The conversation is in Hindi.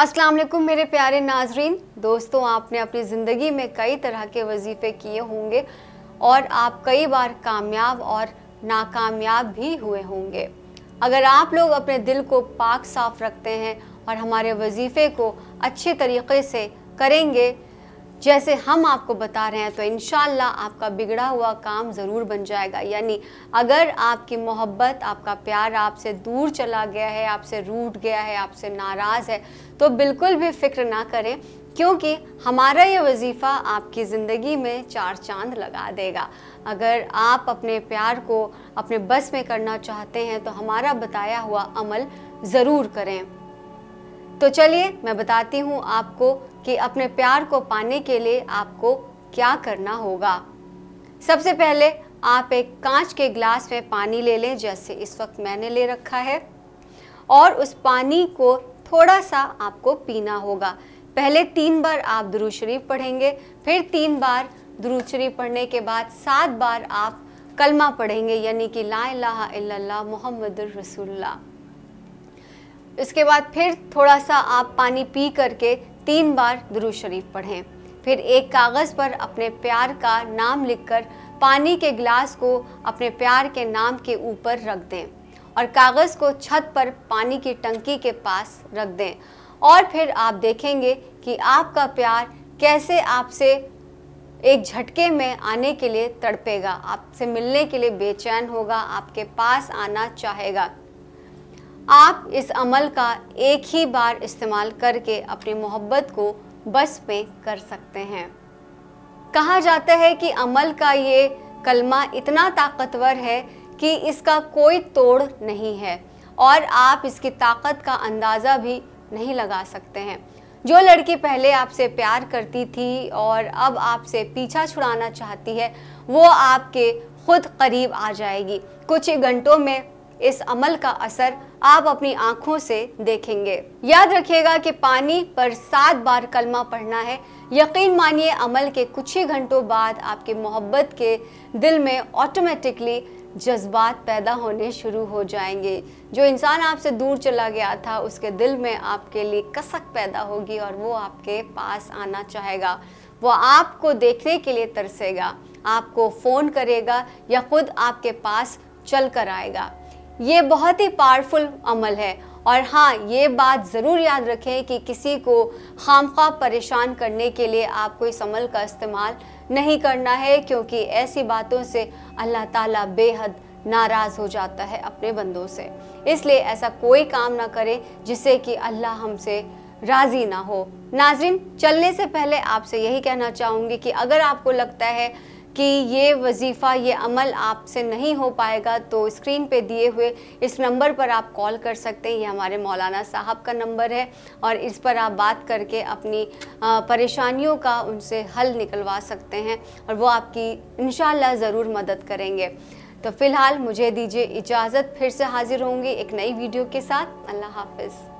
अस्सलाम वालेकुम मेरे प्यारे नाजरीन दोस्तों आपने अपनी ज़िंदगी में कई तरह के वजीफ़े किए होंगे और आप कई बार कामयाब और नाकामयाब भी हुए होंगे अगर आप लोग अपने दिल को पाक साफ रखते हैं और हमारे वजीफ़े को अच्छे तरीके से करेंगे जैसे हम आपको बता रहे हैं तो इन आपका बिगड़ा हुआ काम ज़रूर बन जाएगा यानी अगर आपकी मोहब्बत आपका प्यार आपसे दूर चला गया है आपसे रूट गया है आपसे नाराज़ है तो बिल्कुल भी फिक्र ना करें क्योंकि हमारा ये वजीफ़ा आपकी ज़िंदगी में चार चांद लगा देगा अगर आप अपने प्यार को अपने बस में करना चाहते हैं तो हमारा बताया हुआ अमल ज़रूर करें तो चलिए मैं बताती हूँ आपको कि अपने प्यार को पाने के लिए आपको क्या करना होगा सबसे पहले आप एक कांच के ग्लास में पानी ले लें जैसे इस वक्त मैंने ले रखा है और उस पानी को थोड़ा सा आपको पीना होगा पहले तीन बार आप दुरू शरीफ पढ़ेंगे फिर तीन बार दुरू शरीफ पढ़ने के बाद सात बार आप कलमा पढ़ेंगे यानी कि ला इलाहा इल्लल्लाह मोहम्मद रसूलुल्लाह इसके बाद फिर थोड़ा सा आप पानी पी करके तीन बार दुरू शरीफ पढ़ें फिर एक कागज़ पर अपने प्यार का नाम लिखकर पानी के गिलास को अपने प्यार के नाम के ऊपर रख दें और कागज़ को छत पर पानी की टंकी के पास रख दें और फिर आप देखेंगे कि आपका प्यार कैसे आपसे एक झटके में आने के लिए तड़पेगा आपसे मिलने के लिए बेचैन होगा आपके पास आना चाहेगा आप इस अमल का एक ही बार इस्तेमाल करके अपनी मोहब्बत को बस पे कर सकते हैं कहा जाता है कि अमल का ये कलमा इतना ताकतवर है कि इसका कोई तोड़ नहीं है और आप इसकी ताकत का अंदाज़ा भी नहीं लगा सकते हैं जो लड़की पहले आपसे प्यार करती थी और अब आपसे पीछा छुड़ाना चाहती है वो आपके खुद करीब आ जाएगी कुछ ही घंटों में इस अमल का असर आप अपनी आंखों से देखेंगे याद रखिएगा कि पानी पर सात बार कलमा पढ़ना है यकीन मानिए अमल के कुछ ही घंटों बाद आपके मोहब्बत के दिल में ऑटोमेटिकली जज्बात पैदा होने शुरू हो जाएंगे जो इंसान आपसे दूर चला गया था उसके दिल में आपके लिए कसक पैदा होगी और वो आपके पास आना चाहेगा वो आपको देखने के लिए तरसेगा आपको फ़ोन करेगा या ख़ुद आपके पास चल कर आएगा ये बहुत ही पावरफुल अमल है और हाँ ये बात ज़रूर याद रखें कि किसी को खाम परेशान करने के लिए आपको इस अमल का इस्तेमाल नहीं करना है क्योंकि ऐसी बातों से अल्लाह ताला बेहद नाराज़ हो जाता है अपने बंदों से इसलिए ऐसा कोई काम ना करें जिससे कि अल्लाह हमसे राज़ी ना हो नाजरीन चलने से पहले आपसे यही कहना चाहूँगी कि अगर आपको लगता है कि ये वजीफ़ा ये अमल आपसे नहीं हो पाएगा तो स्क्रीन पे दिए हुए इस नंबर पर आप कॉल कर सकते हैं ये हमारे मौलाना साहब का नंबर है और इस पर आप बात करके अपनी परेशानियों का उनसे हल निकलवा सकते हैं और वो आपकी इन ज़रूर मदद करेंगे तो फ़िलहाल मुझे दीजिए इजाज़त फिर से हाज़िर होंगी एक नई वीडियो के साथ अल्लाह हाफिज़